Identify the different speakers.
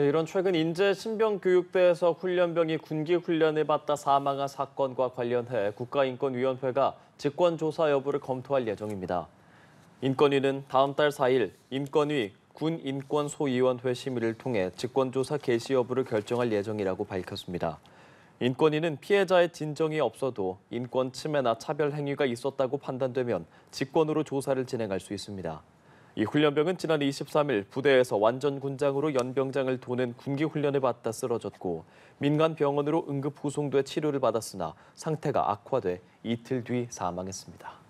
Speaker 1: 예, 이런 최근 인제 신병교육대에서 훈련병이 군기 훈련을 받다 사망한 사건과 관련해 국가인권위원회가 직권조사 여부를 검토할 예정입니다. 인권위는 다음 달 4일 인권위 군인권소위원회 심의를 통해 직권조사 개시 여부를 결정할 예정이라고 밝혔습니다. 인권위는 피해자의 진정이 없어도 인권 침해나 차별 행위가 있었다고 판단되면 직권으로 조사를 진행할 수 있습니다. 이 훈련병은 지난 23일 부대에서 완전 군장으로 연병장을 도는 군기 훈련을 받다 쓰러졌고 민간 병원으로 응급 후송돼 치료를 받았으나 상태가 악화돼 이틀 뒤 사망했습니다.